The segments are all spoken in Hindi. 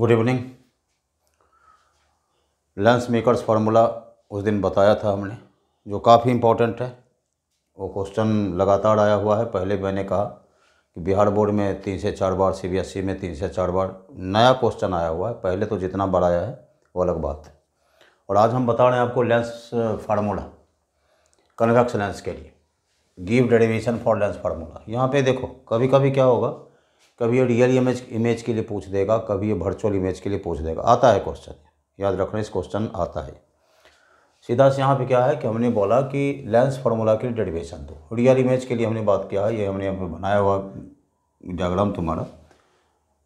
Good evening lens makers formula उस दिन बताया था हमने जो काफ़ी इम्पोर्टेंट है वो क्वेश्चन लगातार आया हुआ है पहले मैंने कहा कि बिहार बोर्ड में तीन से चार बार सीबीएसई e में तीन से चार बार नया क्वेश्चन आया हुआ है पहले तो जितना बार आया है वो अलग बात है और आज हम बता रहे हैं आपको लेंस फार्मूला कन्वेक्स लेंस के लिए give derivation for lens formula यहाँ पर देखो कभी कभी क्या होगा कभी ये रियल इमेज इमेज के लिए पूछ देगा कभी ये वर्चुअल इमेज के लिए पूछ देगा आता है क्वेश्चन याद रखना इस क्वेश्चन आता है सीधा से यहाँ पे क्या है कि हमने बोला कि लेंस फार्मूला के लिए डेरिवेशन दो रियल इमेज के लिए हमने बात किया है ये हमने यहाँ बनाया हुआ डायग्राम तुम्हारा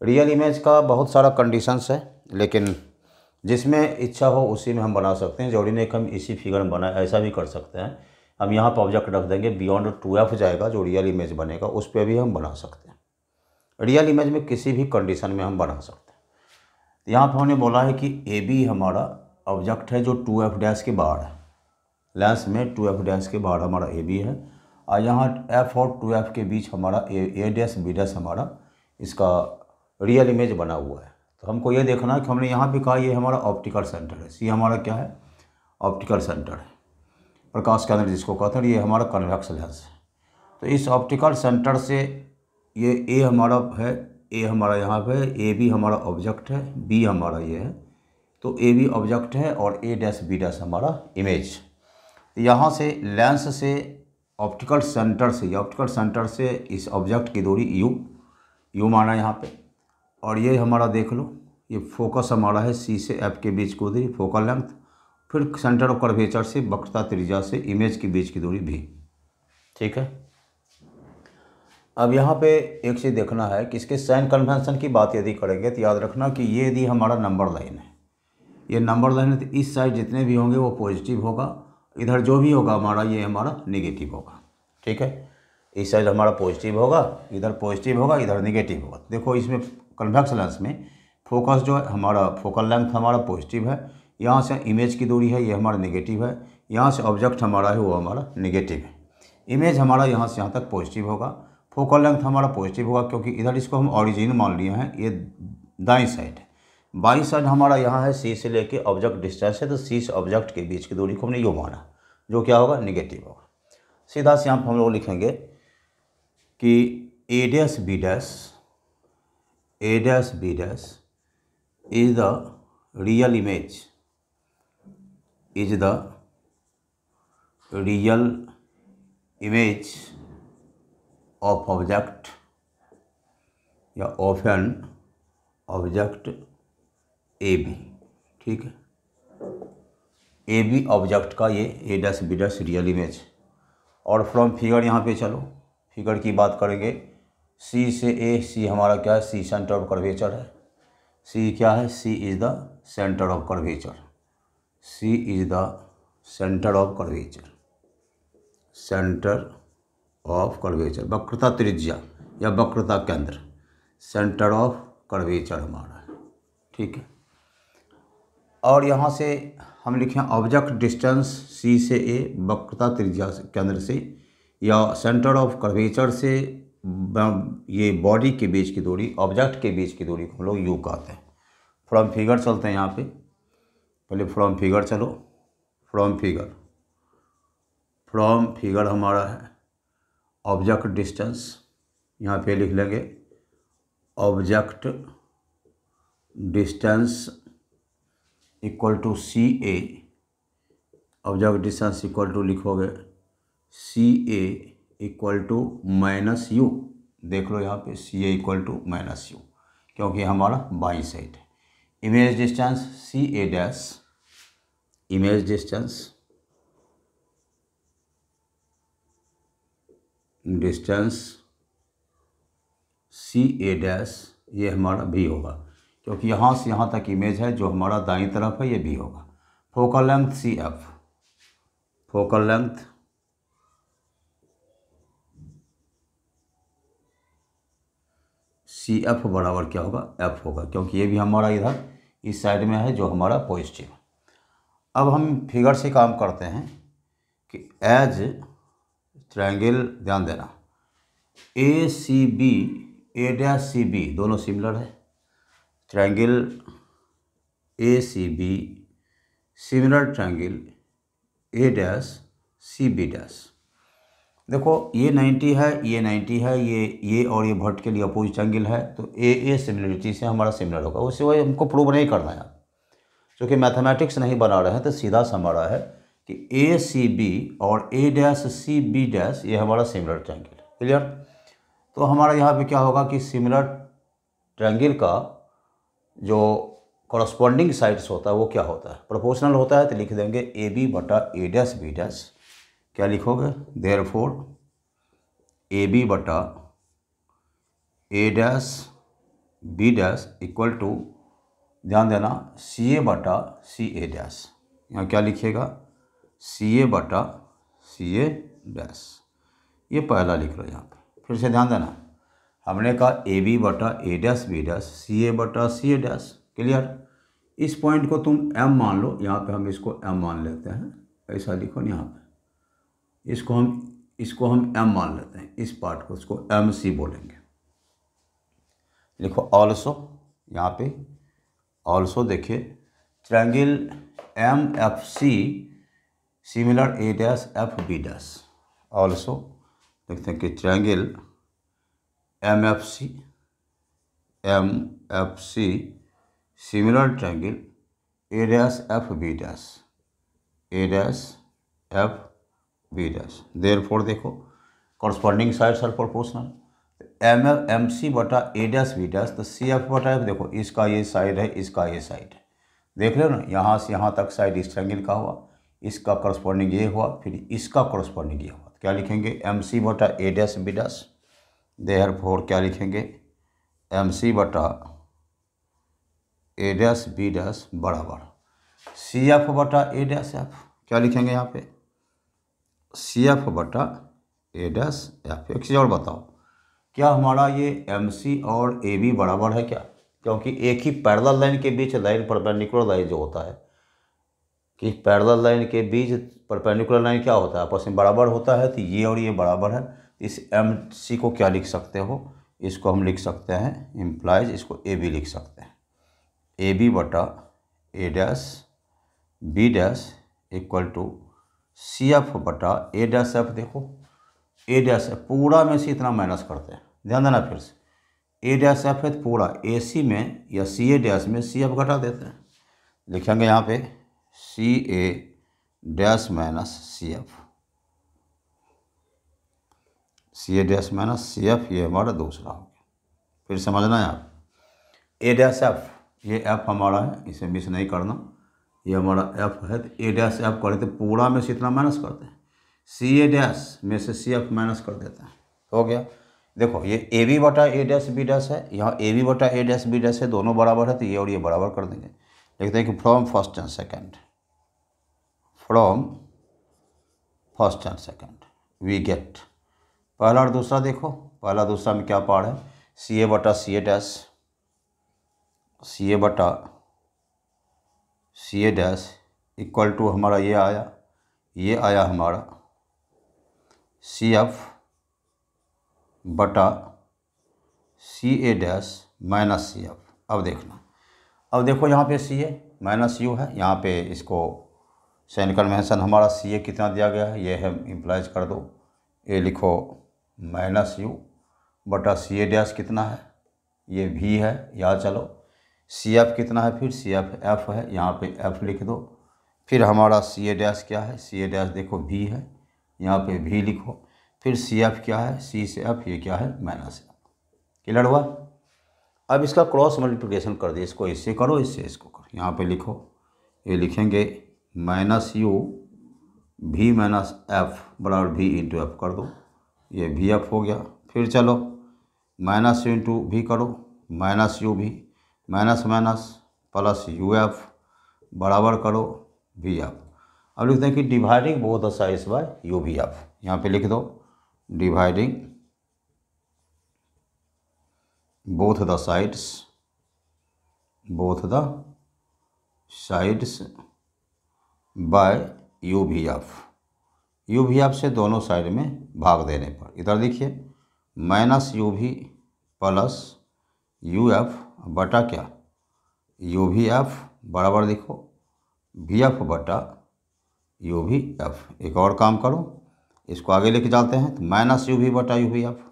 रियल इमेज का बहुत सारा कंडीशंस है लेकिन जिसमें इच्छा हो उसी में हम बना सकते हैं जोड़ी ने एक हम इसी फिगर में बना ऐसा भी कर सकते हैं हम यहाँ पर ऑब्जेक्ट रख देंगे बियॉन्ड टू जाएगा जो रियल इमेज बनेगा उस पर भी हम बना सकते हैं रियल इमेज में किसी भी कंडीशन में हम बढ़ा सकते हैं तो यहाँ पर हमने बोला है कि ए बी हमारा ऑब्जेक्ट है जो टू एफ डैश के बाहर है लेंस में टू एफ डैश के बाहर हमारा ए बी है और यहाँ एफ और टू एफ के बीच हमारा A A dash B dash हमारा इसका रियल इमेज बना हुआ है तो हमको ये देखना है कि हमने यहाँ पे कहा ये हमारा ऑप्टिकल सेंटर है सी हमारा क्या है ऑप्टिकल सेंटर है प्रकाश केंद्र जिसको कहते हैं ये हमारा कन्वेक्स लेंस है तो इस ऑप्टिकल सेंटर से ये ए हमारा है ए हमारा यहाँ पे ए भी हमारा ऑब्जेक्ट है बी हमारा ये है तो ए भी ऑब्जेक्ट है और ए डैश बी डैश हमारा इमेज यहाँ से लेंस से ऑप्टिकल सेंटर से ऑप्टिकल सेंटर से इस ऑब्जेक्ट की दूरी यू यू माना यहाँ पे और ये हमारा देख लो ये फोकस हमारा है सी से एफ के बीच की दूरी फोकल लेंथ फिर सेंटर ऑफ कर्वेचर से वक्रता त्रिज्या से इमेज के बीच की दूरी भी ठीक है अब यहाँ पे एक चीज़ देखना है कि इसके साइन कन्वेंशन की बात यदि करेंगे तो याद रखना कि ये यदि हमारा नंबर लाइन है ये नंबर लाइन है तो इस साइड जितने भी होंगे वो पॉजिटिव होगा इधर जो भी होगा हमारा ये हमारा निगेटिव होगा ठीक है इस साइड हमारा पॉजिटिव होगा इधर पॉजिटिव होगा इधर निगेटिव होगा देखो इसमें कन्वेक्स लेंस में फोकस जो है हमारा फोकल लेंथ हमारा पॉजिटिव है यहाँ से इमेज की दूरी है ये हमारा निगेटिव है यहाँ से ऑब्जेक्ट हमारा है वो हमारा निगेटिव है इमेज हमारा यहाँ से यहाँ तक पॉजिटिव होगा फोकल लेंथ हमारा पॉजिटिव होगा क्योंकि इधर इसको हम ऑरिजिन मान लिए हैं ये दाई साइड बाई साइड हमारा यहाँ है सी से लेके ऑब्जेक्ट डिस्टेंस है तो सी से ऑब्जेक्ट के बीच की दूरी को हमने यू माना जो क्या होगा निगेटिव होगा सीधा से यहाँ पर हम लोग लिखेंगे कि A dash B dash A dash B dash is the real image is the real image of object या of an object A B ठीक है ए बी ऑब्जेक्ट का ये A dash B dash real image और फ्रॉम फिगर यहाँ पे चलो फिगर की बात करेंगे सी से ए सी हमारा क्या है सी सेंटर ऑफ कर्वेचर है सी क्या है C is the centre of curvature C is the centre of curvature centre of curvature वक्रता त्रिज्या या वक्रता केंद्र सेंटर ऑफ कर्वेचर हमारा है ठीक है और यहाँ से हम लिखे ऑब्जेक्ट डिस्टेंस सी से ए वक्रता त्रिज्या केंद्र से या सेंटर ऑफ कर्वेचर से ये बॉडी के बीच की दूरी ऑब्जेक्ट के बीच की दूरी को हम लोग यू कहते हैं फ्रॉम फिगर चलते हैं यहाँ पे पहले फ्रॉम फिगर चलो फ्रॉम फिगर फ्रॉम फिगर हमारा है ऑब्जेक्ट डिस्टेंस यहाँ पे लिख लेंगे object distance equal to C A object distance equal to लिखोगे C A equal to minus U देख लो यहाँ पे C A equal to minus U क्योंकि हमारा बाई साइड है image distance C A dash image distance distance C A dash ये हमारा भी होगा क्योंकि यहाँ से यहाँ तक इमेज है जो हमारा दाई तरफ है ये भी होगा focal length C F focal length C F बराबर क्या होगा एफ होगा क्योंकि ये भी हमारा इधर इस साइड में है जो हमारा पॉजिटिव अब हम फिगर से काम करते हैं कि एज ट्रायंगल ध्यान देना A C B A dash C B दोनों सिमिलर है triangle A C B similar triangle A dash C B dash देखो ये 90 है ये 90 है ये ये और ये भट्ट के लिए अपोजिट एंगल है तो ए ए सिमिलरिटी से हमारा सिमिलर होगा उससे वही हमको प्रूव नहीं करना है क्योंकि मैथमेटिक्स नहीं बना रहे हैं तो सीधा सा हमारा है कि ए सी बी और A dash C B dash ये हमारा सिमिलर ट्रैंगल क्लियर तो हमारा यहाँ पे क्या होगा कि सिमिलर ट्रैंगल का जो कॉरस्पॉन्डिंग साइड्स होता है वो क्या होता है प्रोपोर्शनल होता है तो लिख देंगे ए बी बटा ए डैश बी डैश क्या लिखोगे देयर फोर ए बी बटा A dash B dash equal to ध्यान देना सी ए बटा सी ए डैश यहाँ क्या लिखिएगा सी ए बटा सी ए डैस ये पहला लिख लो यहाँ पर फिर से ध्यान देना हमने कहा ए बी बटा A dash B dash C A बटा सी ए डैस क्लियर इस पॉइंट को तुम एम मान लो यहाँ पे हम इसको एम मान लेते हैं ऐसा लिखो ना यहाँ पे इसको हम इसको हम एम मान लेते हैं इस पार्ट को इसको एम सी बोलेंगे लिखो ऑल्सो यहाँ पे ऑल्सो देखिए triangle M F C similar A dash F B dash also देखते हैं कि triangle M F C M F C similar triangle A dash F B dash A dash F B dash therefore देखो corresponding side are proportional M F M C बटा ए डैश बी डैश तो सी एफ बटा एफ देखो इसका ये साइड है इसका ये साइड है देख लो ना यहाँ से यहाँ तक साइड इस ट्रायंगल का हुआ इसका कॉरस्पॉन्डिंग ये हुआ फिर इसका कॉरस्पॉन्डिंग ये हुआ तो क्या लिखेंगे एम सी बटा A dash B dash therefore क्या लिखेंगे एम सी बटा ए डैस बी डैस बराबर सी एफ बटा ए डैस एफ क्या लिखेंगे यहाँ पे सी एफ बटा ए डैस एफ एक चीज़ और बताओ क्या हमारा ये एम सी और ए बी बराबर है क्या क्योंकि एक ही पैरल लाइन के बीच लाइन परपेंडिकुलर लाइन जो होता है कि पैरल लाइन के बीच परपेंडिकुलर लाइन क्या होता है आपस में बराबर होता है तो ये और ये बराबर है इस एम सी को क्या लिख सकते हो इसको हम लिख सकते हैं इम्प्लाइज इसको ए बी लिख सकते हैं ए बी बटा A dash B dash equal to C F बटा ए डैश एफ देखो ए डैश एफ पूरा में से इतना माइनस करते हैं ध्यान देना फिर से ए डैश एफ है तो पूरा ए सी में या सी ए डैश में सी एफ घटा देते हैं लिखेंगे यहाँ पे C A dash minus C F C A dash minus C F ये हमारा दूसरा हो गया फिर समझना है आप ए डैश एफ ये एफ हमारा है इसे मिस नहीं करना ये हमारा एफ है तो ए डैश एफ करें तो पूरा में से इतना माइनस करते हैं सी ए डैश में से सी एफ माइनस कर देते हैं हो गया देखो ये ए बी बटा ए डैश बी डैश है यहाँ ए बी बटा ए डैश बी डैश है दोनों बराबर है तो ये और ये बराबर कर देंगे देखते हैं कि from first and second from first and second we get पहला और दूसरा देखो पहला दूसरा में क्या पार है सी ए बटा C A dash C A बटा C A dash equal to हमारा ये आया ये आया हमारा सी एफ बटा C A dash minus C F अब देखना अब देखो यहाँ पे सी ए माइनस यू है यहाँ पे इसको सैन कन्वेंसन हमारा सी ए कितना दिया गया है ये है इम्प्लाइज कर दो ए लिखो माइनस यू बटा सी ए डैश कितना है ये भी है यहाँ चलो सी एफ कितना है फिर सी एफ एफ है यहाँ पे एफ लिख दो फिर हमारा सी ए डैश क्या है सी ए डैश देखो भी है यहाँ पे भी लिखो फिर सी एफ क्या है सी से एफ ये क्या है माइनस एफ क्लियर हुआ अब इसका क्रॉस मल्टीप्लिकेशन कर दिए इसको इससे करो इससे इसको करो यहाँ पे लिखो ये लिखेंगे minus u v minus f बराबर वी इंटू एफ कर दो ये वी एफ हो गया फिर चलो माइनस यू इंटू वी करो minus u v minus minus plus u f बराबर करो वी एफ अब लिखते हैं कि डिवाइडिंग बोथ द साइज बाय यू वी एफ यहाँ पे लिख दो dividing both the sides both the sides by u v f u v f से दोनों साइड में भाग देने पर इधर देखिए minus u v plus u f बटा क्या यू भी एफ बराबर देखो वी एफ बटा यू भी एफ एक और काम करो इसको आगे लेके जाते हैं तो माइनस यू भी बटा यू भी एफ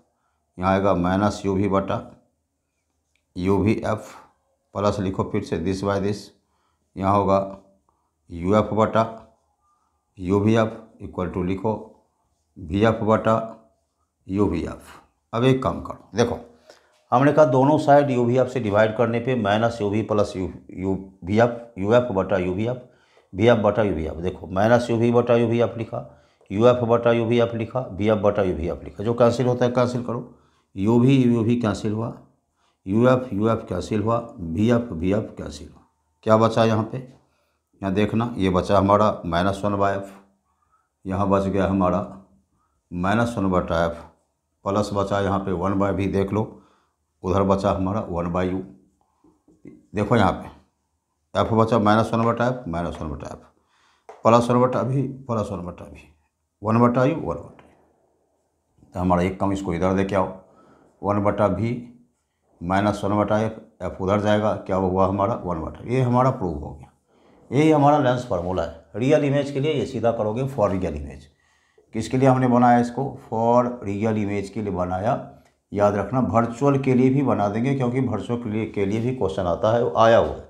यहाँ आएगा माइनस यू भी बटा यू भी एफ प्लस लिखो फिर से दिस बाय दिस यहाँ होगा यू एफ बटा u v f equal to लिखो वी एफ बटा यू वी एफ अब एक काम करो देखो हमने कहा दोनों साइड यू वी एफ से डिवाइड करने पे minus u v plus u u v f u f बटा u v f v f बटा यू वी एफ देखो माइनस यू वी बटा यू वी एफ लिखा यू एफ बटा यू वी एफ लिखा वी एफ बटा यू वी एफ लिखा जो कैंसिल होता है कैंसिल करो u v u v cancel हुआ u f u f cancel हुआ v f v f cancel हुआ क्या बचा यहाँ पे यहाँ देखना ये बचा हमारा माइनस वन बाय एफ यहाँ बच गया हमारा माइनस वन बटा एफ प्लस बचा यहाँ पे वन बाय भी देख लो उधर बचा हमारा वन बाय यू देखो यहाँ पे एफ बचा माइनस वन बटा एफ माइनस वन बटा एफ प्लस वन बटा भी प्लस वन बटा भी वन बटा यू वन बटा तो हमारा एक कम इसको इधर दे के आओ वन बटा भी माइनस वन बटा एफ एफ उधर जाएगा क्या हुआ हमारा वन बटा ये हमारा प्रूव हो गया यही हमारा लेंस फार्मूला है रियल इमेज के लिए ये सीधा करोगे फॉर रियल इमेज किसके लिए हमने बनाया इसको फॉर रियल इमेज के लिए बनाया याद रखना वर्चुअल के लिए भी बना देंगे क्योंकि वर्चुअल के लिए के लिए भी क्वेश्चन आता है आया हुआ है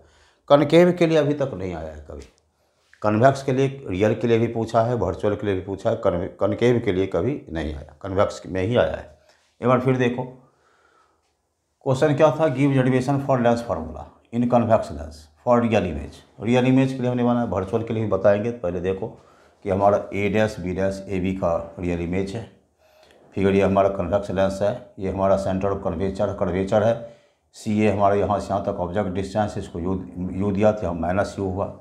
कनकेव के लिए अभी तक नहीं आया है कभी कन्वैक्स के लिए रियल के लिए भी पूछा है वर्चुअल के लिए भी पूछा है कनकेव के लिए कभी नहीं आया कन्वैक्स में ही आया है एक बार फिर देखो क्वेश्चन क्या था give generation for lens formula in convex lens for real image real image के लिए हमने माना वर्चुअल के लिए भी बताएंगे तो पहले देखो कि हमारा A dash B dash A B का रियल इमेज है फिगर ये हमारा कन्वेक्स लेंस है ये हमारा सेंटर ऑफ कन्वेचर कन्वेचर है सी ए हमारा यहाँ से यहाँ तक ऑब्जेक्ट डिस्टेंस इसको यू यू दिया था माइनस यू हुआ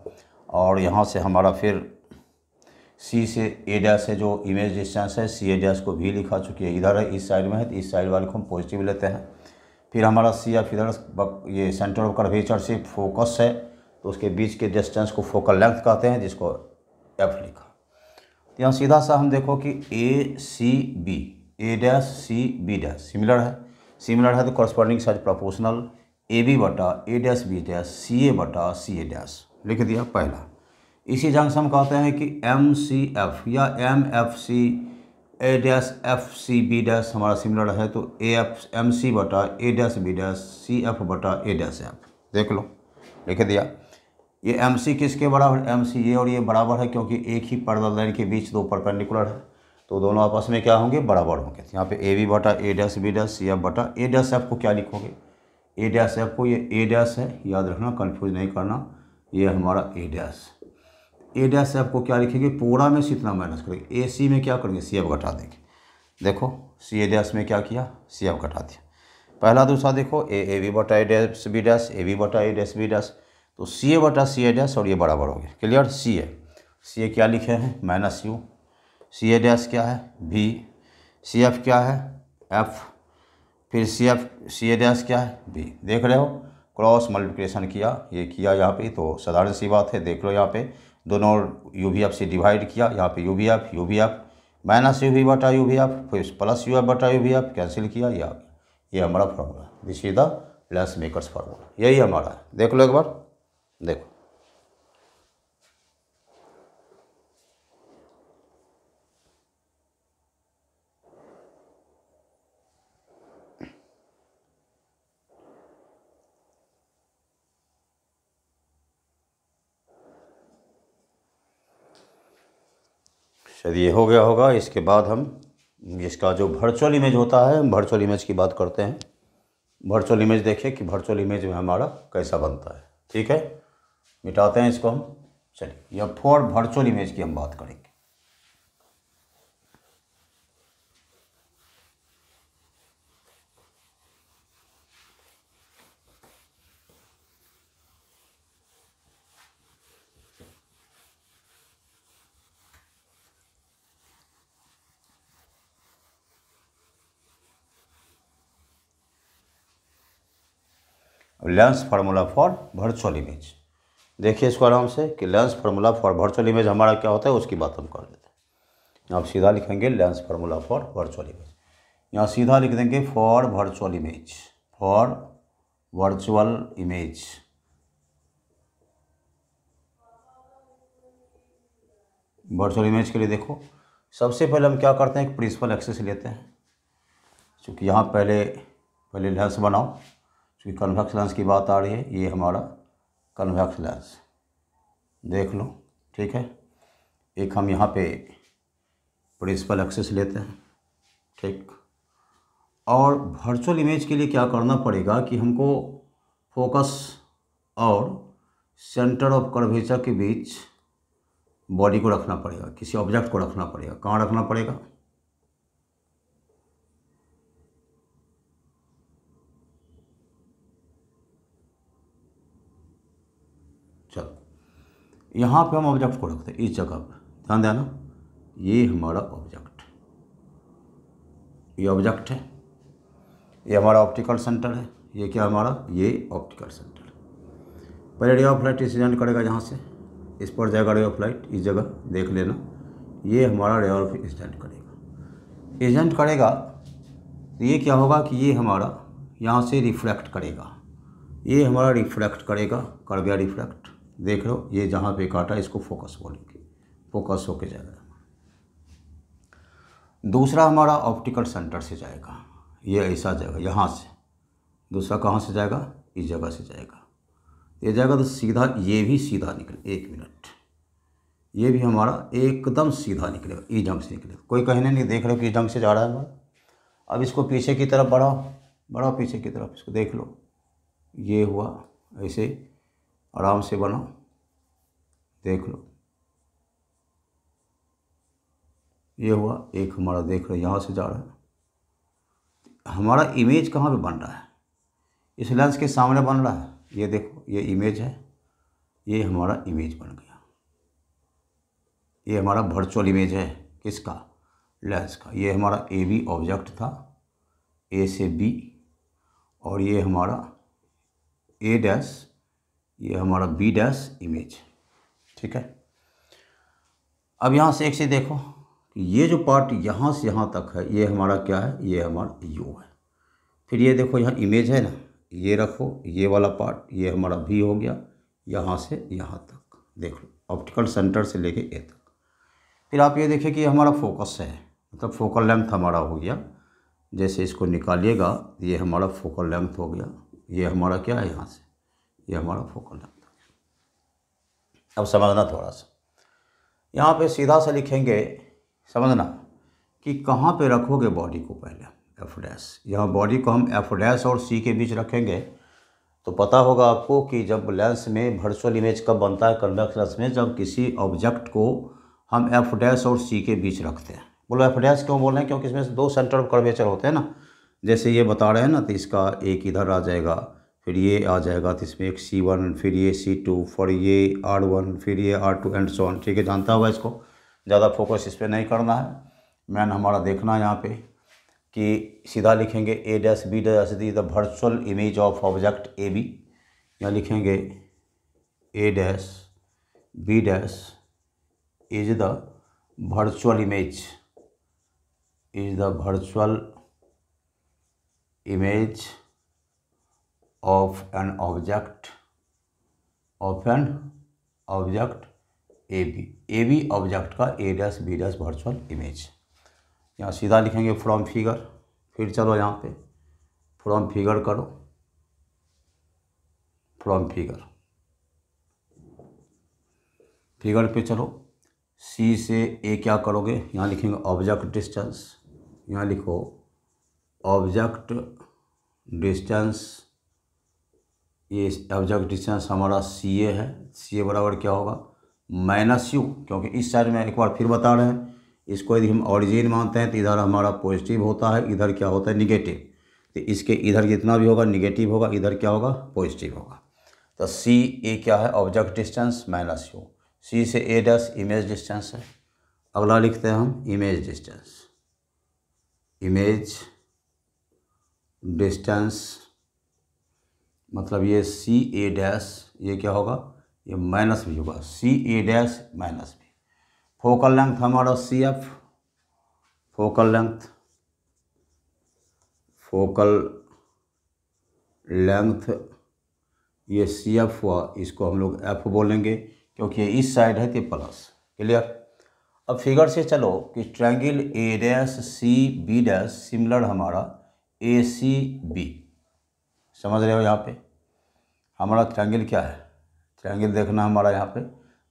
और यहाँ से हमारा फिर सी से ए डैस है जो इमेज डिस्टेंस है सी ए डैस को भी लिखा चुकी है इधर है इस साइड में है तो इस साइड वाले को हम पॉजिटिव लेते हैं फिर हमारा सी या फिदर्स ये सेंटर ऑफ कर्वेचर से फोकस है तो उसके बीच के डिस्टेंस को फोकल लेंथ कहते हैं जिसको एफ लिखा तो यहाँ सीधा सा हम देखो कि A C B A dash C B dash similar है सिमिलर है तो कॉरस्पॉन्डिंग साइज प्रोपोर्शनल ए बी बटा A dash B dash C A बटा सी ए डैश लिख दिया पहला इसी जंग से हम कहते हैं कि एम सी एफ या M F C A dash F C B dash हमारा सिमिलर है तो ए एफ एम सी बटा A dash B dash C F बटा ए डैश एफ देख लो लिख दिया ये एम सी किसके बराबर एम सी ये और ये बराबर है क्योंकि एक ही पर्दा लाइन के बीच दो परपेंडिकुलर है तो दोनों आपस में क्या होंगे बराबर होंगे तो यहाँ पे ए बी बटा A dash B dash C F बटा ए डैश एफ को क्या लिखोगे ए डैश एफ को ये ए डैश है याद रखना कन्फ्यूज नहीं करना ये हमारा ए डैश ए डैश से आपको क्या लिखेंगे पूरा में से इतना माइनस करेंगे ए सी में क्या करेंगे सी एफ घटा देंगे देखो सी ए डैश में क्या किया सी एफ घटा दिया पहला दूसरा देखो ए ए बी बटा A dash B dash A B बटा ए डैश बी डैश तो सी ए बटा सी ए डैश और ये बराबर हो गया clear C A C A क्या लिखे हैं minus u C A dash क्या है बी सी एफ क्या है एफ फिर सी एफ सी ए डैश क्या है बी देख रहे हो क्रॉस मल्टीप्लिकेशन किया ये किया यहाँ पे तो साधारण सी बात है देख लो यहाँ पे दोनों और यू वी एफ से डिवाइड किया यहाँ पे u v f u v f minus u v बटा यू वी एफ फिर प्लस यू एफ बटा यू वी एफ कैंसिल किया या ये हमारा formula this is the lens maker's formula यही हमारा है देख लो एक बार देखो शायद ये हो गया होगा इसके बाद हम इसका जो वर्चुअल इमेज होता है हम वर्चुअल इमेज की बात करते हैं वर्चुअल इमेज देखिए कि वर्चुअल इमेज में हमारा कैसा बनता है ठीक है मिटाते हैं इसको हम चलिए या फॉर वर्चुअल इमेज की हम बात करेंगे lens formula for virtual image देखिए इसको आराम से कि lens formula for virtual image हमारा क्या होता है उसकी बात हम कर लेते हैं आप सीधा लिखेंगे lens formula for virtual image यहाँ सीधा लिख देंगे for virtual image for virtual image virtual image के लिए देखो सबसे पहले हम क्या करते हैं एक प्रिंसिपल एक्सेस लेते हैं क्योंकि यहाँ पहले पहले लेंस बनाओ क्योंकि कन्वेक्स लेंस की बात आ रही है ये हमारा कन्वेक्स लेंस देख लो ठीक है एक हम यहाँ पे प्रिंसिपल एक्सेस लेते हैं ठीक और वर्चुअल इमेज के लिए क्या करना पड़ेगा कि हमको फोकस और सेंटर ऑफ कर्वेचर के बीच बॉडी को रखना पड़ेगा किसी ऑब्जेक्ट को रखना पड़ेगा कहाँ रखना पड़ेगा यहाँ पे हम ऑब्जेक्ट को रखते हैं इस जगह पर ध्यान देना ये हमारा ऑब्जेक्ट ये ऑब्जेक्ट है ये हमारा ऑप्टिकल सेंटर है ये क्या हमारा ये ऑप्टिकल सेंटर पहले रे ऑफ लाइट रिप्रेजेंट करेगा यहाँ से इस पर जाएगा रे ऑफ लाइट इस जगह देख लेना ये हमारा रे ऑफ रिप्रेजेंट करेगा एजेंट करेगा तो ये क्या होगा कि ये हमारा यहाँ से रिफ्लेक्ट करेगा ये हमारा रिफ्लेक्ट करेगा कर गया रिफ्लेक्ट देख लो ये जहाँ पे काटा इसको फोकस बोलेंगे फोकस होके जाएगा दूसरा हमारा ऑप्टिकल सेंटर से जाएगा ये ऐसा जगह यहाँ से दूसरा कहाँ से जाएगा इस जगह से जाएगा ये जाएगा तो सीधा ये भी सीधा निकले एक मिनट ये भी हमारा एकदम सीधा निकलेगा ई ढंग से निकलेगा कोई कहने नहीं देख लो कि ढंग से जा रहा है हमारा अब इसको पीछे की तरफ बढ़ाओ बढ़ाओ पीछे की तरफ इसको देख लो ये हुआ ऐसे आराम से बनाओ देख लो ये हुआ एक हमारा देख रहे यहाँ से जा रहा है हमारा इमेज कहाँ पे बन रहा है इस लेंस के सामने बन रहा है ये देखो ये इमेज है ये हमारा इमेज बन गया ये हमारा वर्चुअल इमेज है किसका लेंस का ये हमारा ए बी ऑब्जेक्ट था ए से बी और ये हमारा ए डैश ये हमारा बी डैश इमेज ठीक है अब यहाँ से एक से देखो ये जो पार्ट यहाँ से यहाँ तक है ये हमारा क्या है ये हमारा यू है फिर ये देखो यहाँ इमेज है ना ये रखो ये वाला पार्ट ये हमारा भी हो गया यहाँ से यहाँ तक देख लो ऑप्टिकल सेंटर से लेके ए तक फिर आप ये देखिए कि ये हमारा फोकस है मतलब फोकल लेंथ हमारा हो गया जैसे इसको निकालिएगा ये हमारा फोकल लेंथ हो गया ये हमारा क्या है यहाँ से ये हमारा फोकल लेंथ अब समझना थोड़ा सा यहाँ पे सीधा सा लिखेंगे समझना कि कहाँ पे रखोगे बॉडी को पहले एफ डैस यहाँ बॉडी को हम एफ डैस और सी के बीच रखेंगे तो पता होगा आपको कि जब लेंस में वर्चुअल इमेज कब बनता है कन्वेक्स लेंस में जब किसी ऑब्जेक्ट को हम एफ डैस और सी के बीच रखते हैं बोलो एफ डैस क्यों बोल रहे हैं क्योंकि इसमें दो सेंटर ऑफ कर्वेचर होते हैं ना जैसे ये बता रहे हैं ना तो इसका एक इधर आ जाएगा फिर ये आ जाएगा तो इसमें एक सी वन फिर ये सी टू फिर ये आर वन फिर ये आर टू एंड सोन ठीक है जानता होगा इसको ज़्यादा फोकस इस पर नहीं करना है मैन हमारा देखना है यहाँ पे कि सीधा लिखेंगे A dash B dash the the virtual image of object A B या लिखेंगे A dash B dash is the virtual image is the virtual image of an object of an object A B A B object का A dash B dash virtual image यहाँ सीधा लिखेंगे फ्रॉम फिगर फिर चलो यहाँ पे फ्रॉम फिगर करो फ्रॉम फिगर फिगर पे चलो सी से ए क्या करोगे यहाँ लिखेंगे ऑब्जेक्ट डिस्टेंस यहाँ लिखो ऑब्जेक्ट डिस्टेंस ये ऑब्जेक्ट डिस्टेंस हमारा सी ए है सी ए बराबर क्या होगा माइनस यू क्योंकि इस साइड में एक बार फिर बता रहे हैं इसको यदि हम ऑरिजिन मानते हैं तो इधर हमारा पॉजिटिव होता है इधर क्या होता है निगेटिव तो इसके इधर जितना भी होगा निगेटिव होगा इधर क्या होगा पॉजिटिव होगा तो सी ए क्या है object distance minus u C से ए डैश इमेज डिस्टेंस है अगला लिखते हैं हम इमेज डिस्टेंस इमेज डिस्टेंस मतलब ये सी ए डैश ये क्या होगा ये माइनस भी होगा सी ए डैश माइनस भी फोकल लेंथ हमारा C F focal length focal length ये सी एफ हुआ इसको हम लोग एफ बोलेंगे क्योंकि ये इस साइड है तो प्लस क्लियर अब फिगर से चलो कि triangle A dash C B dash similar हमारा ए सी बी समझ रहे हो यहाँ पे हमारा ट्रायंगल क्या है ट्रायंगल देखना हमारा यहाँ पे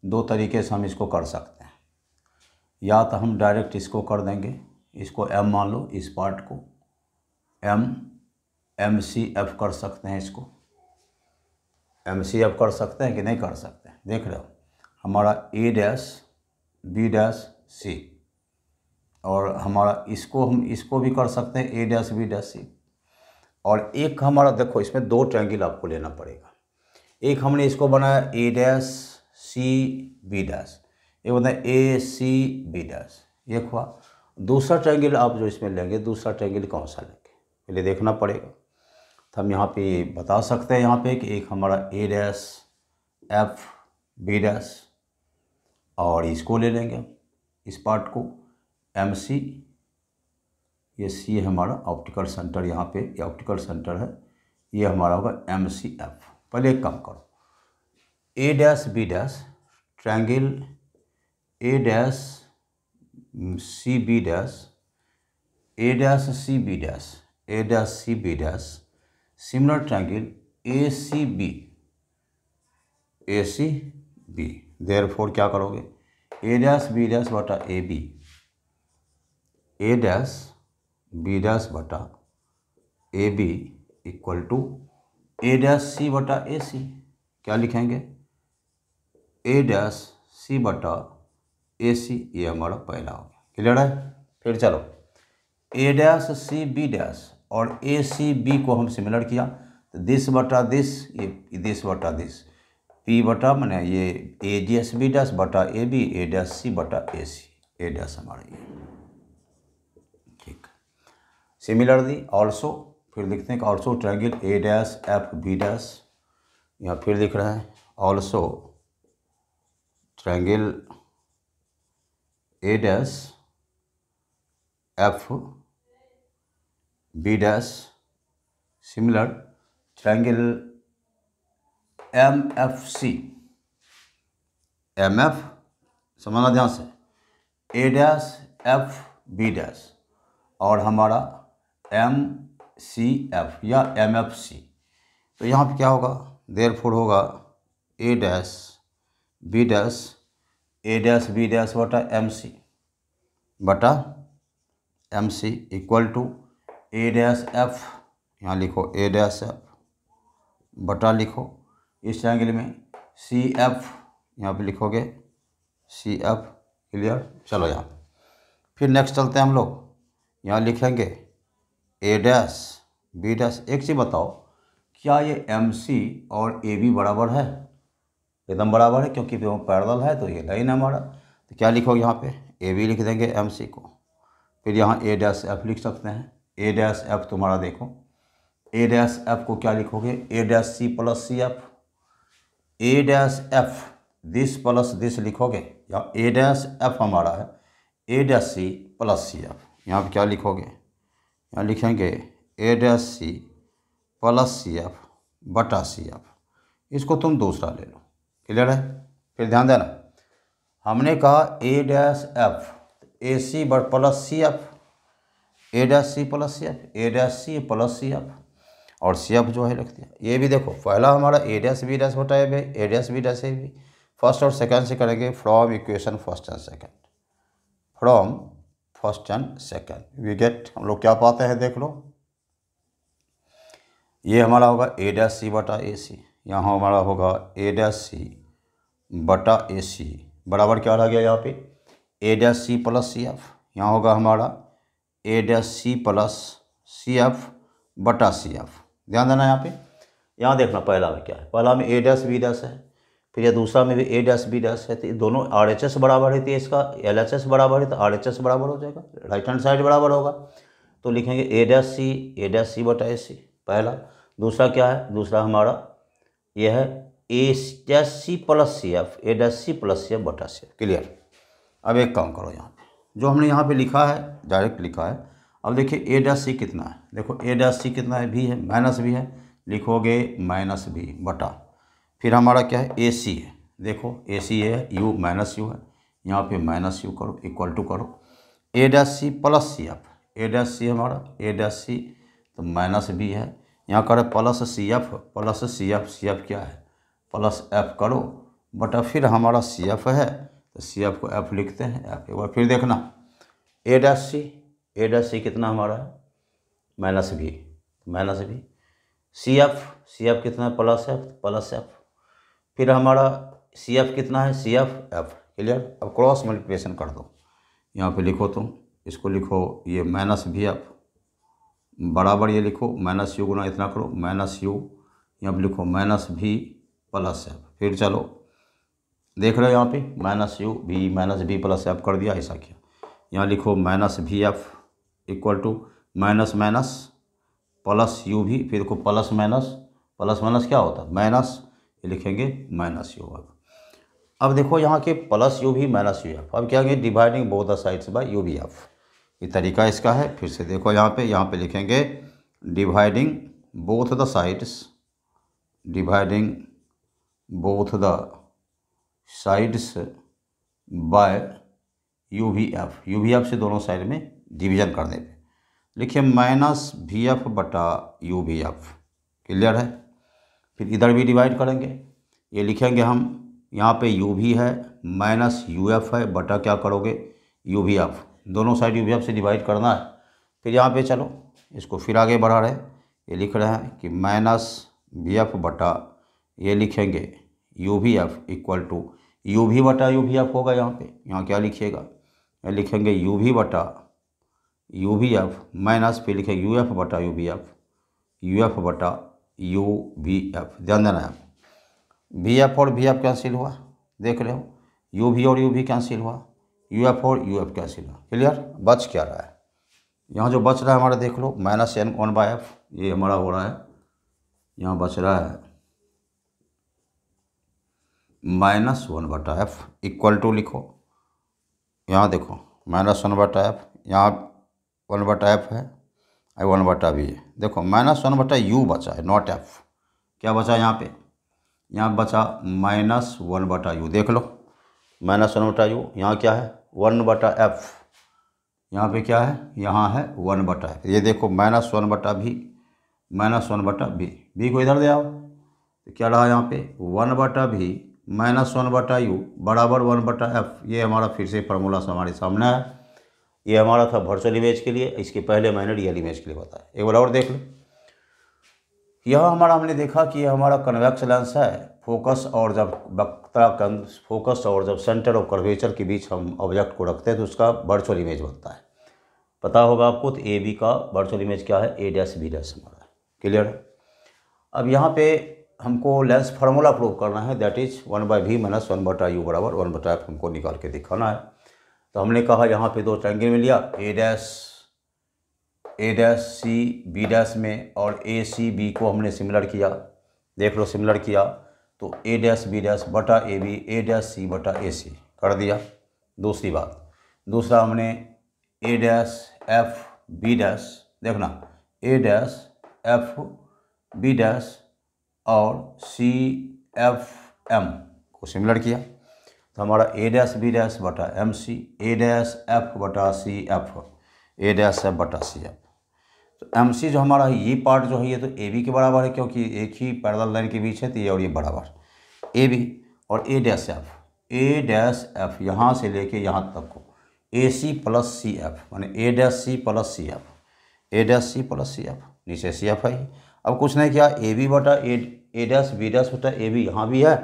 दो तरीके से हम इसको कर सकते हैं या तो हम डायरेक्ट इसको कर देंगे इसको एम मान लो इस पार्ट को एम एम सी एफ कर सकते हैं इसको एम सी एफ कर सकते हैं कि नहीं कर सकते हैं देख रहे हो हमारा A dash B dash C और हमारा इसको हम इसको भी कर सकते हैं A dash B dash C और एक हमारा देखो इसमें दो ट्रैंगल आपको लेना पड़ेगा एक हमने इसको बनाया A dash C B dash ये बनाया ए सी बी डैश एक हुआ दूसरा ट्रैंगल आप जो इसमें लेंगे दूसरा ट्रैंगल कौन सा लेंगे पहले देखना पड़ेगा तो हम यहाँ पे बता सकते हैं यहाँ पे कि एक हमारा A dash F B dash और इसको ले लेंगे इस पार्ट को एम सी ये सी हमारा ऑप्टिकल सेंटर यहाँ पे ये ऑप्टिकल सेंटर है ये हमारा होगा एम सी एफ़ पहले एक काम करो A dash B dash triangle A dash C B dash A dash C B dash A dash C B dash similar triangle A C B A C B therefore क्या करोगे ए डैश बी डैश बटा A B A dash B dash बटा A B equal to A dash C बटा ए सी क्या लिखेंगे ए डैश सी बटा ए सी ये हमारा पहला हो गया क्लियर है फिर चलो A dash C B dash और ए सी बी को हम सिमिलर किया तो दिस बटा दिस ये दिस बटा दिस पी बटा मैंने ये A dash B dash बटा A B A dash C बटा ए सी ए डैश हमारा ये ठीक सिमिलर दी ऑल्सो फिर लिखते हैं कि also triangle A dash F B dash यहाँ फिर लिख रहे हैं also triangle A dash F B dash similar triangle M F C M F समझना ध्यान से A dash F B dash और हमारा एम सी एफ या एम एफ सी तो यहाँ पे क्या होगा देर फोर होगा A dash B dash A dash B dash बटा एम सी बटा M C equal to A dash F यहाँ लिखो ए डैस एफ बटा लिखो इस एंगल में सी एफ यहाँ पे लिखोगे सी एफ क्लियर चलो यहाँ फिर नेक्स्ट चलते हैं हम लोग यहाँ लिखेंगे ए डैश बी डैश एक चीज़ बताओ क्या ये एम सी और ए बी बराबर है एकदम बराबर है क्योंकि वो पैरल है तो ये लाइन है हमारा तो क्या लिखोगे यहाँ पे ए बी लिख देंगे एम सी को फिर यहाँ ए डैस एफ लिख सकते हैं ए डैस एफ तुम्हारा देखो ए डैस एफ को क्या लिखोगे A dash C plus C F A dash F this plus this लिखोगे यहाँ ए डैस एफ हमारा है A dash C plus C F यहाँ पर क्या लिखोगे यहाँ लिखेंगे A dash C plus C F बटा सी एफ इसको तुम दूसरा ले लो क्लियर है फिर ध्यान देना हमने कहा A dash F A C but plus C F A dash C plus C F A dash C plus C F और सी एफ जो है रख दिया ये भी देखो पहला हमारा ए डैस बी डैस बटा A B A dash B dash A B first और सेकंड से करेंगे from equation first and second from first and second we get हम लोग क्या पाते हैं देख लो ये हमारा होगा ए डैस सी बटा ए सी यहाँ हमारा होगा ए डैस सी बटा ए सी बराबर क्या रह गया यहाँ पे A dash C plus C F यहाँ होगा हमारा A dash C plus C F बटा सी एफ ध्यान देना यहाँ पे यहाँ देखना पहला में क्या है पहला में ए डैस बी डैस है फिर यह दूसरा में भी ए डैस बी डैस है तो दोनों आर एच एस बराबर है तो इसका एल एच एस बराबर है तो आर एच एस बराबर हो जाएगा राइट हैंड साइड बराबर होगा तो लिखेंगे A dash C A dash सी बटा ए सी पहला दूसरा क्या है दूसरा हमारा ये है A dash C plus C F A dash C plus C F बटा सी एफ क्लियर अब एक काम करो यहाँ पे जो हमने यहाँ पे लिखा है डायरेक्ट लिखा है अब देखिए ए डैस सी कितना है देखो ए डैस सी कितना है भी है माइनस भी है लिखोगे माइनस भी बटा फिर हमारा क्या है ए सी है देखो ए सी है यू माइनस यू है यहाँ पे माइनस यू करो इक्वल टू करो A dash C plus C F A dash C हमारा ए डैस सी तो माइनस बी है यहाँ करो plus C F plus C F C F क्या है प्लस एफ करो बट फिर हमारा सी एफ है तो सी एफ को एफ लिखते हैं एफ एक बार फिर देखना A dash C A dash सी कितना हमारा है minus B minus B C F C F कितना है प्लस एफ प्लस एफ फिर हमारा सी एफ कितना है सी एफ एफ क्लियर अब क्रॉस मल्टीप्लिकेशन कर दो यहाँ पे लिखो तुम इसको लिखो ये माइनस भी एफ बराबर ये लिखो माइनस यू गुना इतना करो माइनस यू यहाँ पर लिखो माइनस भी प्लस एफ फिर चलो देख रहे हो यहाँ पे minus u v minus v plus f कर दिया ऐसा किया यहाँ लिखो minus v f equal to minus minus plus u v फिर को प्लस माइनस प्लस माइनस क्या होता है माइनस लिखेंगे माइनस यू एफ अब देखो यहाँ के plus u v minus u f अब क्या dividing both the sides by u v f ये तरीका इसका है फिर से देखो यहाँ पे यहाँ पे लिखेंगे dividing both the sides dividing both the sides by u v f u v f से दोनों साइड में डिवीजन करने पे लिखिए माइनस वी एफ बटा यू वी एफ क्लियर है फिर इधर भी डिवाइड करेंगे ये लिखेंगे हम यहाँ पे यू भी है माइनस यू एफ है बटा क्या करोगे यू भी एफ दोनों साइड यू भी एफ से डिवाइड करना है फिर यहाँ पे चलो इसको फिर आगे बढ़ा रहे ये लिख रहे हैं कि माइनस वी एफ बटा ये लिखेंगे you v f equal to you भी बटा यू भी एफ होगा यहाँ पे यहाँ क्या लिखिएगा ये लिखेंगे यू भी बटा यू भी एफ माइनस फिर लिखेंगे यू एफ बटा u v f u f बटा यू वी एफ ध्यान देना है वी एफ और वी एफ कैंसिल हुआ देख रहे हो यू भी और यू भी कैंसिल हुआ यू एफ और यू एफ कैंसिल हुआ क्लियर बच क्या रहा है यहाँ जो बच रहा है हमारा देख लो minus N one by f ये हमारा हो रहा है यहाँ बच रहा है माइनस वन बटा एफ इक्वल टू लिखो यहाँ देखो माइनस वन बटा एफ यहाँ वन बटा एफ है आई वन बटा वी देखो माइनस वन बटा यू बचा है नॉट एफ क्या बचा यहाँ पे यहाँ बचा माइनस वन बटा यू देख लो माइनस वन बटा यू यहाँ क्या है वन बटा एफ यहाँ पे क्या है यहाँ है वन बटा ये देखो माइनस वन बटा भी माइनस वन बटा बी बी को इधर दे आओ तो क्या रहा यहाँ पे वन बटा भी माइनस वन बटा यू बराबर वन बटा एफ ये हमारा फिर से फार्मूला हमारे सामने है ये हमारा था वर्चुअल इमेज के लिए इसके पहले मैंने रियल इमेज के लिए बताया एक बार और देख लो यह हमारा हमने देखा कि यह हमारा कन्वेक्स लेंस है फोकस और जब वक्ता फोकस और जब सेंटर ऑफ कर्वेचर के बीच हम ऑब्जेक्ट को रखते हैं तो उसका वर्चुअल इमेज बनता है पता होगा आपको तो ए बी का वर्चुअल इमेज क्या है ए डैस बी डैस हमारा क्लियर है अब यहाँ पे हमको लेंस फार्मूला प्रूव करना है that is one by v minus one बटा यू बराबर वन बटा एफ हमको निकाल के दिखाना है तो हमने कहा यहाँ पे दो ट्रैंगल में लिया A dash A dash C B dash में और ए सी बी को हमने सिमिलर किया देख लो सिमिलर किया तो ए डैस बी डैश बटा ए बी ए डैस सी बटा ए सी कर दिया दूसरी बात दूसरा हमने A dash F B dash देखना A dash F B dash और सी एफ एम को सिमिलर किया तो हमारा ए डैश बी डैश बटा M C A dash F बटा C F A dash F बटा सी एफ तो एम सी जो हमारा ये पार्ट जो है ये तो ए बी के बराबर है क्योंकि एक ही पैरल लाइन के बीच है तो ये और ये बराबर ए बी और A dash F A dash F यहाँ से लेके यहाँ तक को ए सी प्लस सी एफ मानी A dash C plus C F A dash C plus C F नीचे सी एफ है अब कुछ नहीं किया ए बी बटा A A dash B dash बटा ए बी यहाँ भी है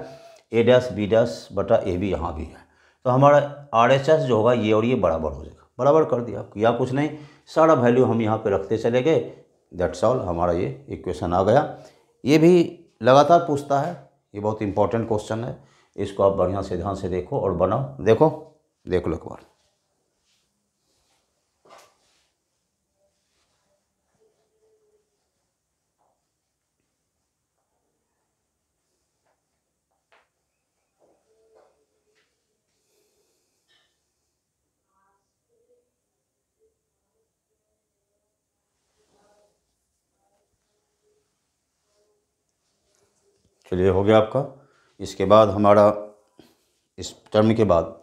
ए डैस बी डैस बटा ए बी यहाँ भी है तो हमारा आर एच एस जो होगा ये और ये बराबर हो जाएगा बराबर कर दिया या कुछ नहीं सारा वैल्यू हम यहाँ पे रखते चले गए दैट्स ऑल हमारा ये इक्वेशन आ गया ये भी लगातार पूछता है ये बहुत इंपॉर्टेंट क्वेश्चन है इसको आप बढ़िया से ध्यान से देखो और बनाओ देखो देख लो एक बार चलिए हो गया आपका इसके बाद हमारा इस टर्म के बाद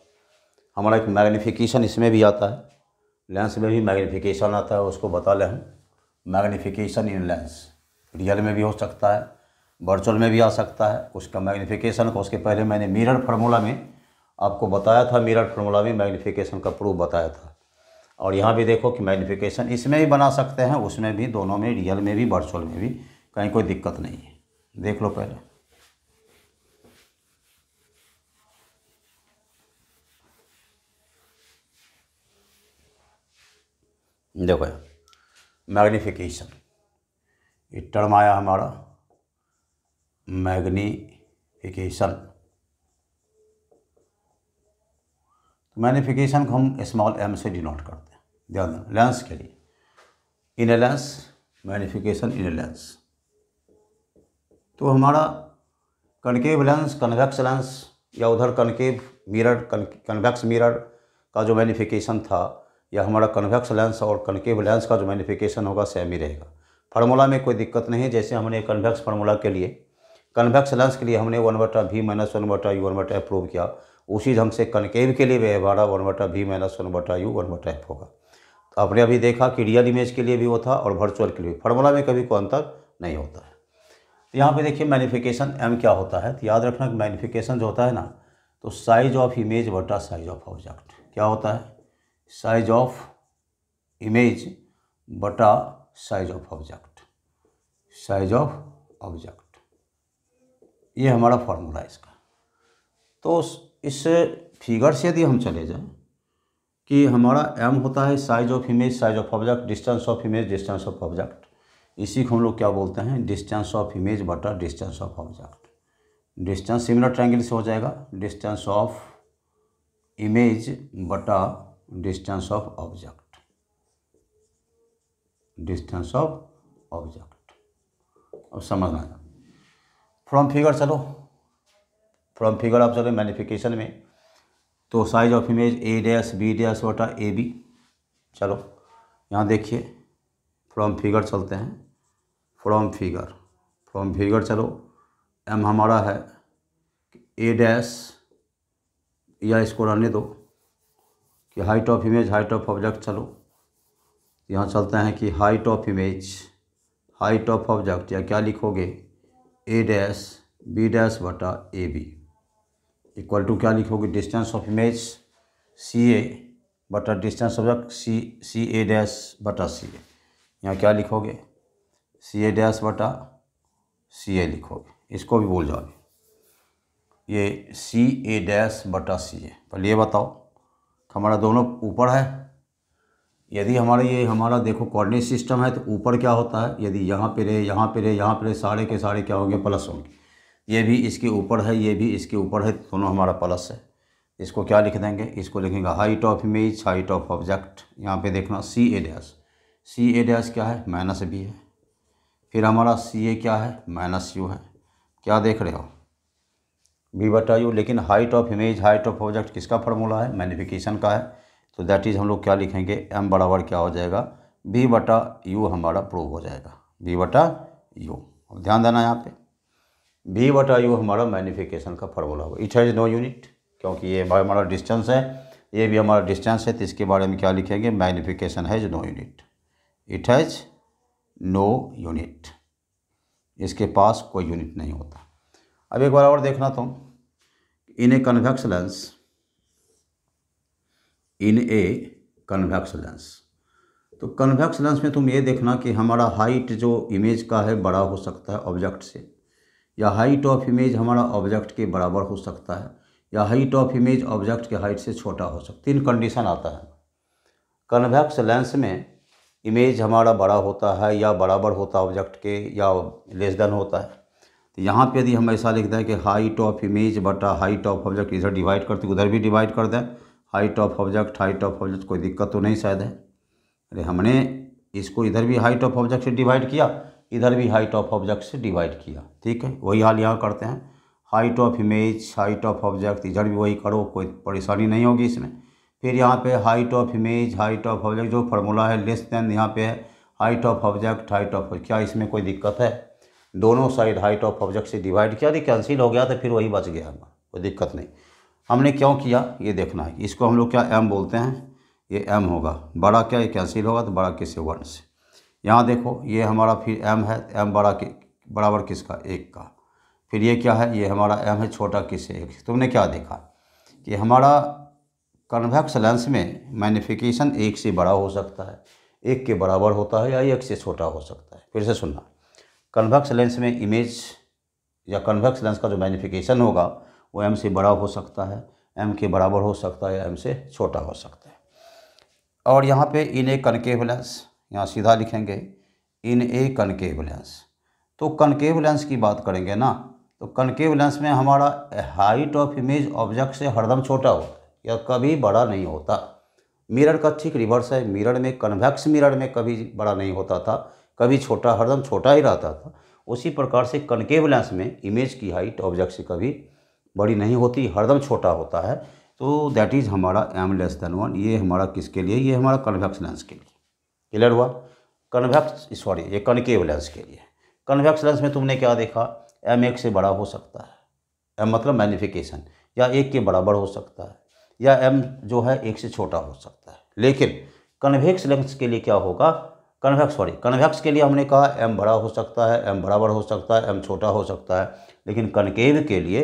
हमारा एक मैग्नीफिकेशन इसमें भी आता है लेंस में भी मैग्नीफिकेशन आता है उसको बता लें हम मैग्नीफिकेशन इन लेंस रियल में भी हो सकता है वर्चुअल में भी आ सकता है उसका मैग्नीफिकेशन को उसके पहले मैंने मिरर फार्मूला में आपको बताया था मिरर फार्मूला में मैग्नीफिकेशन का प्रूफ बताया था और यहाँ भी देखो कि मैग्नीफिकेशन इसमें भी बना सकते हैं उसमें भी दोनों में रियल में भी वर्चुअल में भी कहीं कोई दिक्कत नहीं है देख लो पहले देखो मैग्नीफिकेशन ये टर्म आया हमारा मैग्नीफिकेशन मैग्नीफिकेशन तो को हम स्मॉल एम से डिनोट करते हैं ध्यान देना लेंस के लिए in a lens magnification in a lens तो हमारा कनकेव लेंस कन्वेक्स लेंस या उधर कनकेव मिरर कन्वेक्स मिरर का जो मैग्नीफिकेशन था या हमारा कन्वेक्स लेंस और कनकेव लेंस का जो मैनिफिकेशन होगा सेम ही रहेगा फार्मूला में कोई दिक्कत नहीं जैसे हमने कन्वेक्स फार्मूला के लिए कन्वेक्स लेंस के लिए हमने वन बटा भी माइनस वन बटा यू वन बटा एफ प्रूव किया उसी ढंग से कनकेव के लिए भी वन बटा भी माइनस वन बटा यू वन बटा एफ होगा तो आपने अभी देखा कि रियल इमेज के लिए भी वो था और वर्चुअल के लिए भी फार्मूला में कभी कोई अंतर नहीं होता है तो यहाँ पर देखिए मैनिफिकेशन एम क्या होता है तो याद रखना मैनिफिकेशन जो होता है ना तो साइज ऑफ इमेज बटा साइज ऑफ ऑब्जेक्ट क्या होता है साइज ऑफ इमेज बटा size of object size of object ये हमारा फॉर्मूला है इसका तो इस फिगर से यदि हम चले जाएं कि हमारा एम होता है size of image size of object distance of image distance of object इसी को हम लोग क्या बोलते हैं डिस्टेंस ऑफ इमेज बटा distance of object distance similar triangle से हो जाएगा डिस्टेंस ऑफ इमेज बटा distance of object distance of object अब समझना था फ्रॉम फिगर चलो फ्रॉम फिगर आप चलो मैनिफिकेशन में तो size of image A dash B dash वोटा ए बी चलो यहाँ देखिए फ्रॉम फिगर चलते हैं फ्रॉम फिगर फ्रॉम फिगर चलो एम हमारा है ए डैश या इसको रहने दो कि height of image height of object चलो यहाँ चलते हैं कि height of image height of object या क्या लिखोगे ए डैश बी डैश बटा ए बी इक्वल टू क्या लिखोगे distance of image C A बटा distance object C C A dash बटा सी ए यहाँ क्या लिखोगे सी ए डैश बटा सी ए लिखोगे इसको भी भूल जाओगे ये सी ए डैश बटा सी ए पहले ये बताओ हमारा दोनों ऊपर है यदि हमारा ये हमारा देखो कोऑर्डिनेट सिस्टम है तो ऊपर क्या होता है यदि यहाँ पे रहे यहाँ पे रहे यहाँ पे रहे सारे के सारे क्या होंगे प्लस होंगे ये भी इसके ऊपर है ये भी इसके ऊपर है दोनों हमारा प्लस है इसको क्या लिख देंगे इसको लिखेंगे height of image height of object यहाँ पे देखना सी A dash C A dash क्या है माइनस बी है फिर हमारा सी ए क्या है माइनस यू है क्या देख रहे हो बी बटा यू लेकिन height of image height of object किसका फॉर्मूला है मैग्निफिकेशन का है तो दैट इज़ हम लोग क्या लिखेंगे एम बराबर क्या हो जाएगा बी बटा यू हमारा प्रूव हो जाएगा बी बटा यू अब ध्यान देना यहाँ पे बी बटा यू हमारा मैग्नीफिकेशन का फॉर्मूला होगा इट हैज़ नो यूनिट क्योंकि ये हमारा डिस्टेंस है ये भी हमारा डिस्टेंस है तो इसके बारे में क्या लिखेंगे magnification has no unit it has no unit इसके पास कोई यूनिट नहीं होता अब एक बार और देखना तुम in a convex lens in a convex lens तो कन्वेक्स लेंस में तुम ये देखना कि हमारा हाइट जो इमेज का है बड़ा हो सकता है ऑब्जेक्ट से या हाइट ऑफ इमेज हमारा ऑब्जेक्ट के बराबर हो सकता है या हाइट ऑफ इमेज ऑब्जेक्ट के हाइट से छोटा हो सकता है तीन कंडीशन आता है कन्वेक्स लेंस में इमेज हमारा बड़ा होता है या बराबर होता है ऑब्जेक्ट के या लेस देन होता है तो यहाँ पे यदि हम ऐसा लिख दें कि हाइट ऑफ इमेज बटा हाइट ऑफ ऑब्जेक्ट इधर डिवाइड करते उधर भी डिवाइड कर दें height of object height of object कोई दिक्कत तो नहीं शायद है अरे हमने इसको इधर भी हाइट ऑफ ऑब्जेक्ट से डिवाइड किया इधर भी हाइट ऑफ ऑब्जेक्ट से डिवाइड किया ठीक है वही हाल यहाँ करते हैं height of image height of object इधर भी वही करो कोई परेशानी नहीं होगी इसमें फिर यहाँ पे height of image height of object जो फार्मूला है लेस देन यहाँ पे है height of object height of क्या इसमें कोई दिक्कत है दोनों साइड हाइट ऑफ ऑब्जेक्ट से डिवाइड किया यदि तो कैंसिल हो गया तो फिर वही बच गया हमारा कोई दिक्कत नहीं हमने क्यों किया ये देखना है इसको हम लोग क्या एम बोलते हैं ये एम होगा बड़ा क्या ये कैंसिल होगा तो बड़ा से वन से यहाँ देखो ये हमारा फिर एम है एम बड़ा के बराबर किसका एक का फिर ये क्या है ये हमारा एम है छोटा किसे एक तुमने क्या देखा कि हमारा कन्वेक्स लेंस में मैग्नीफिकेशन एक से बड़ा हो सकता है एक के बराबर होता है या एक से छोटा हो सकता है फिर से सुनना कन्वक्स लेंस में इमेज या कन्वक्स लेंस का जो मैग्नीफिकेशन होगा वो एम से बड़ा हो सकता है एम के बराबर हो सकता है या एम से छोटा हो सकता है और यहाँ पे इन ए कनकेव लेंस यहाँ सीधा लिखेंगे इन ए कनकेव लेंस तो कनकेव लेंस की बात करेंगे ना तो कनकेव लेंस में हमारा हाइट ऑफ इमेज ऑब्जेक्ट से हरदम छोटा होता है या कभी बड़ा नहीं होता मिरर का ठीक रिवर्स है मिरर में कन्वेक्स मिरर में कभी बड़ा नहीं होता था कभी छोटा हरदम छोटा ही रहता था उसी प्रकार से कनकेव लेंस में इमेज की हाइट ऑब्जेक्ट से कभी बड़ी नहीं होती हरदम छोटा होता है तो दैट इज़ हमारा एम लेस देन वन ये हमारा किसके लिए ये हमारा कन्वेक्स लेंस के लिए क्लियर हुआ कन्वेक्स सॉरी ये कनकेव लेंस के लिए कन्वेक्स लेंस में तुमने क्या देखा एम एक से बड़ा हो सकता है एम मतलब मैग्निफिकेशन या एक के बराबर हो सकता है या एम जो है एक से छोटा हो सकता है लेकिन कन्वेक्स लेंस के लिए क्या होगा कन्वेक्स सॉरी कन्वेक्स के लिए हमने कहा एम बड़ा हो सकता है एम बराबर हो सकता है एम छोटा हो सकता है लेकिन कनकेव के लिए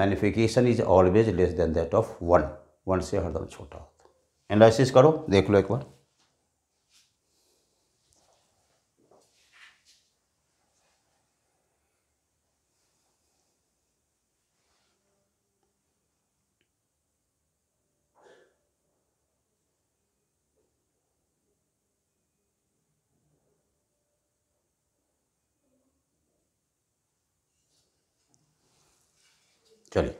magnification is always less than that of one one से हरदम छोटा होता है एनालिसिस करो देख लो एक बार चलिए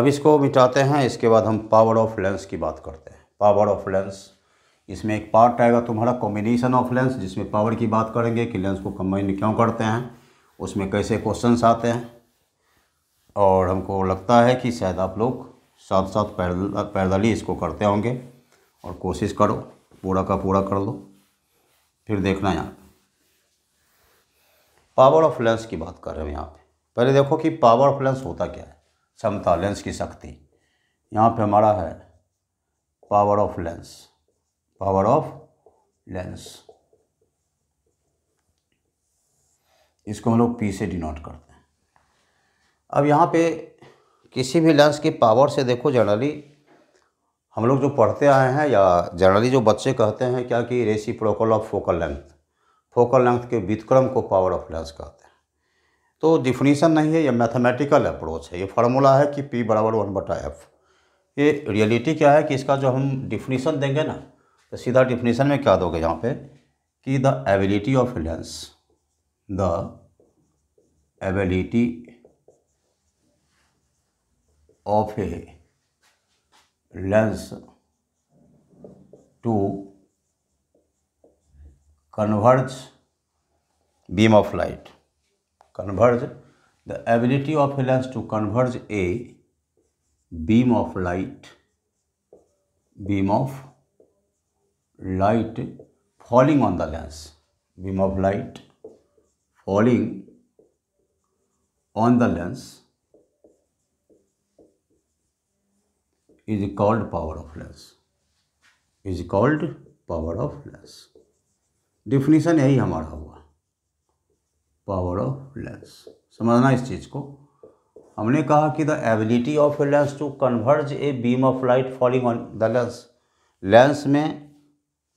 अब इसको मिटाते हैं इसके बाद हम पावर ऑफ लेंस की बात करते हैं पावर ऑफ लेंस इसमें एक पार्ट आएगा तुम्हारा कॉम्बिनेशन ऑफ लेंस जिसमें पावर की बात करेंगे कि लेंस को कम्बाइन क्यों करते हैं उसमें कैसे क्वेश्चंस आते हैं और हमको लगता है कि शायद आप लोग साथ साथ ही इसको करते होंगे और कोशिश करो पूरा का पूरा कर लो फिर देखना यहाँ पावर ऑफ लेंस की बात कर रहे हैं यहाँ पे पहले देखो कि पावर ऑफ लेंस होता क्या है क्षमता लेंस की शक्ति यहाँ पे हमारा है power of lens power of lens इसको हम लोग पी से डिनोट करते हैं अब यहाँ पे किसी भी लेंस की पावर से देखो जनरली हम लोग जो पढ़ते आए हैं या जनरली जो बच्चे कहते हैं क्या कि reciprocal of focal length focal length के वितक्रम को पावर ऑफ लेंस कहते हैं तो डिफिनीसन नहीं है ये मैथमेटिकल अप्रोच है ये फार्मूला है कि पी बराबर वन बटा एफ ये रियलिटी क्या है कि इसका जो हम डिफिनीसन देंगे ना तो सीधा डिफिनीसन में क्या दोगे यहाँ पे कि the ability of lens the ability of a lens to converge beam of light converge the ability of a lens to converge a beam of light beam of light falling on the lens beam of light falling on the lens is called power of lens is called power of lens Definition यही हमारा हुआ पावर ऑफ लेंस समझना इस चीज़ को हमने कहा कि the ability of a lens to converge a beam of light falling on the lens lens में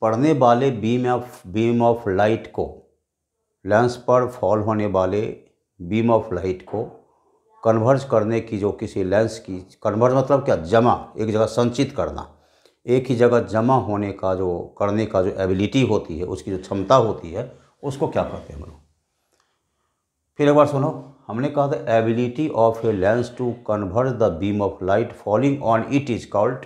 पड़ने वाले beam of beam of light को लेंस पर फॉल होने वाले बीम ऑफ लाइट को कन्वर्ज करने की जो किसी लेंस की कन्वर्ज मतलब क्या जमा एक जगह संचित करना एक ही जगह जमा होने का जो करने का जो एबिलिटी होती है उसकी जो क्षमता होती है उसको क्या कहते हैं हम लोग फिर एक बार सुनो हमने कहा था ability of a lens to convert the beam of light falling on it is called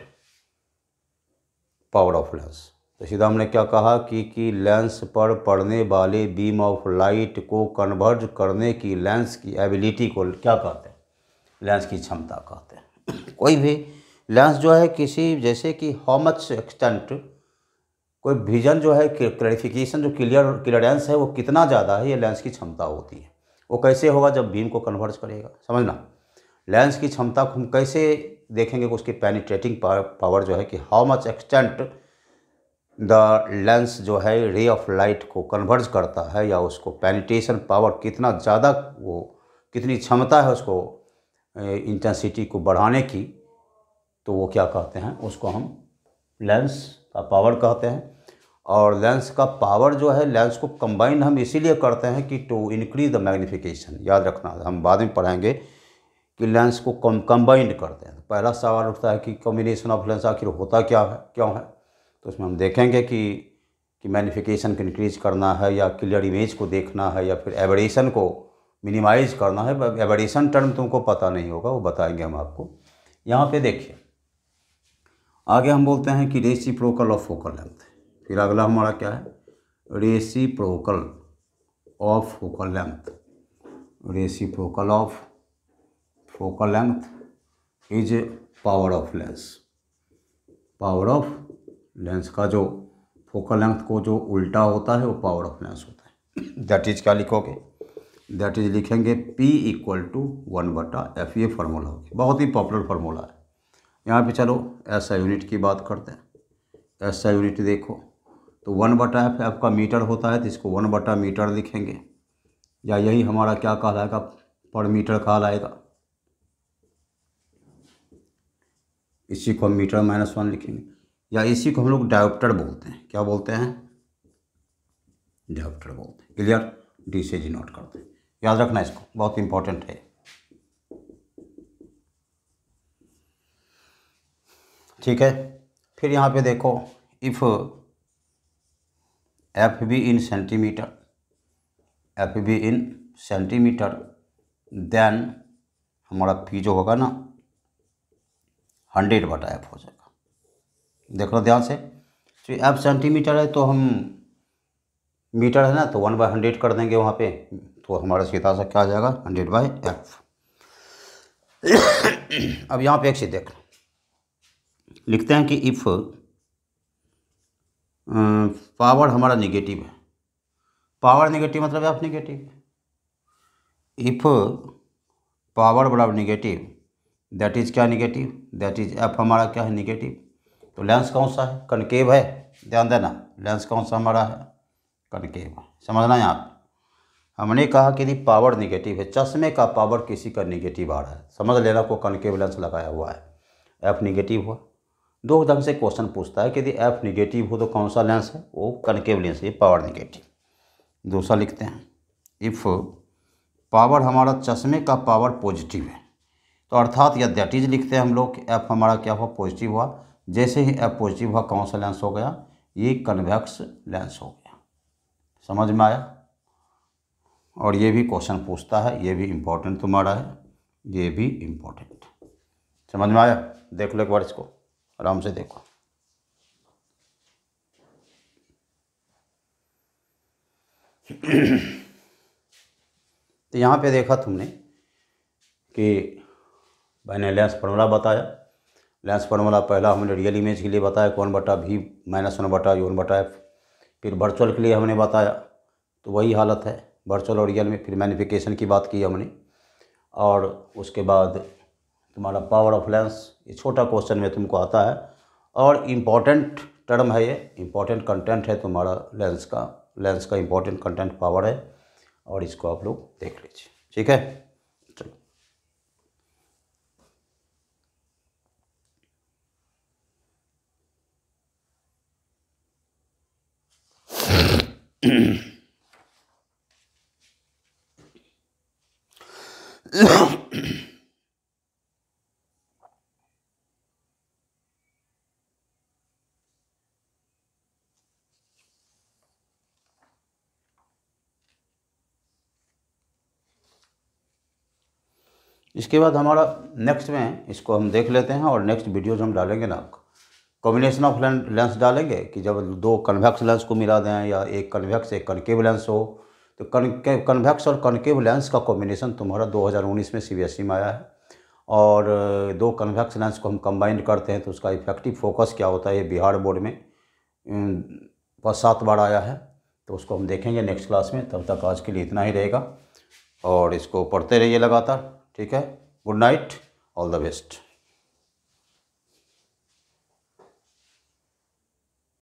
power of lens तो सीधा हमने क्या कहा कि कि लेंस पर पड़ने वाले बीम ऑफ लाइट को कन्वर्ट करने की लेंस की एबिलिटी को क्या कहते हैं लेंस की क्षमता कहते हैं कोई भी लेंस जो है किसी जैसे कि हाउ मच एक्सटेंट कोई विजन जो है क्लैरिफिकेशन जो क्लियर क्लियरेंस है वो कितना ज़्यादा है ये लेंस की क्षमता होती है वो कैसे होगा जब बीम को कन्वर्ज करेगा समझना लेंस की क्षमता को हम कैसे देखेंगे कि उसकी पेनिट्रेटिंग पावर जो है कि how much extent the lens जो है रे ऑफ लाइट को कन्वर्ज करता है या उसको पेनिट्रेशन पावर कितना ज़्यादा वो कितनी क्षमता है उसको इंटेंसिटी को बढ़ाने की तो वो क्या कहते हैं उसको हम लेंस का पावर कहते हैं और लेंस का पावर जो है लेंस को कंबाइन हम इसीलिए करते हैं कि टू इंक्रीज द मैग्नीफिकेशन याद रखना हम बाद में पढ़ाएंगे कि लेंस को कम कम्बाइंड करते हैं तो पहला सवाल उठता है कि कॉम्बिनेशन ऑफ लेंस आखिर होता क्या है क्यों है तो उसमें हम देखेंगे कि कि मैग्नीफिकेशन को इंक्रीज करना है या क्लियर इमेज को देखना है या फिर एवरेशन को मिनिमाइज करना है एवरेशन टर्म तुमको पता नहीं होगा वो बताएंगे हम आपको यहाँ पे देखिए आगे हम बोलते हैं कि रेसिप्रोकल ऑफ फोकल लेंथ फिर अगला हमारा क्या है reciprocal of focal length reciprocal of focal length is power of lens power of lens का जो फोकल लेंथ को जो उल्टा होता है वो पावर ऑफ लेंस होता है दैट इज क्या लिखोगे दैट इज लिखेंगे P इक्वल टू वन बटा एफ ये फार्मूला होगी बहुत ही पॉपुलर फार्मूला है यहाँ पे चलो ऐसा यूनिट की बात करते हैं ऐसा यूनिट देखो तो वन बटा एफ एफ का मीटर होता है तो इसको वन बटा मीटर लिखेंगे या यही हमारा क्या कहलाएगा पर मीटर कहलाएगा इसी को हम मीटर माइनस वन लिखेंगे या इसी को हम लोग डायोप्टर बोलते हैं क्या बोलते हैं डायोप्टर बोलते हैं क्लियर डी से जी नोट करते हैं याद रखना इसको बहुत इंपॉर्टेंट है ठीक है फिर यहाँ पे देखो if f be in centimetre f be in centimetre then हमारा पी जो होगा ना हंड्रेड बटा एफ हो जाएगा देख लो ध्यान से तो एफ सेंटीमीटर है तो हम मीटर है ना तो वन बाई हंड्रेड कर देंगे वहाँ पे तो हमारा सीधा सा क्या आ जाएगा हंड्रेड बाई एफ अब यहाँ पे एक चीज़ देख लिखते हैं कि इफ़ पावर हमारा निगेटिव है पावर निगेटिव मतलब एफ निगेटिव इफ पावर बराबर निगेटिव दैट इज़ क्या निगेटिव दैट इज़ एफ हमारा क्या है निगेटिव तो लेंस कौन सा है कनकेव है ध्यान देना लेंस कौन सा हमारा है कनकेव समझना है आप हमने कहा कि यदि पावर निगेटिव है चश्मे का पावर किसी का निगेटिव आ रहा है समझ लेना को कनकेव लेंस लगाया हुआ है एफ निगेटिव हुआ दो ढंग से क्वेश्चन पूछता है कि यदि एफ निगेटिव हो तो कौन सा लेंस है वो कनकेव लेंस है पावर निगेटिव दूसरा लिखते हैं इफ़ पावर हमारा चश्मे का पावर पॉजिटिव है तो अर्थात या दैट इज लिखते हैं हम लोग एफ हमारा क्या हुआ पॉजिटिव हुआ जैसे ही एफ पॉजिटिव हुआ कौन सा लेंस हो गया ये कन्वेक्स लेंस हो गया समझ में आया और ये भी क्वेश्चन पूछता है ये भी इम्पोर्टेंट तुम्हारा है ये भी इम्पोर्टेंट समझ में आया देख लो एक बार इसको आराम से देखो तो यहाँ पे देखा तुमने कि मैंने लेंस फॉर्मूला बताया लेंस फॉर्मूला पहला हमने रियल इमेज के लिए बताया कौन बटा भी माइनस वन बटा यून बटा एफ फिर वर्चुअल के लिए हमने बताया तो वही हालत है वर्चुअल और रियल में फिर मैनिफिकेशन की बात की हमने और उसके बाद तुम्हारा पावर ऑफ लेंस ये छोटा क्वेश्चन में तुमको आता है और इम्पॉर्टेंट टर्म है ये इम्पॉर्टेंट कंटेंट है तुम्हारा लेंस का लेंस का इम्पॉर्टेंट कंटेंट पावर है और इसको आप लोग देख लीजिए ठीक है चलो Yeah. इसके बाद हमारा नेक्स्ट में इसको हम देख लेते हैं और नेक्स्ट वीडियो हम डालेंगे ना कॉम्बिनेशन ऑफ लेंस डालेंगे कि जब दो कन्वेक्स लेंस को मिला दें या एक कन्वेक्स एक कनकेव लेंस हो तो कन्वेक्स और कनकेव लेंस का कॉम्बिनेशन तुम्हारा 2019 में सी e में आया है और दो कन्वेक्स लेंस को हम कंबाइंड करते हैं तो उसका इफेक्टिव फोकस क्या होता है बिहार बोर्ड में पाँच सात बार आया है तो उसको हम देखेंगे नेक्स्ट क्लास में तब तक आज के लिए इतना ही रहेगा और इसको पढ़ते रहिए लगातार ठीक है good night all the best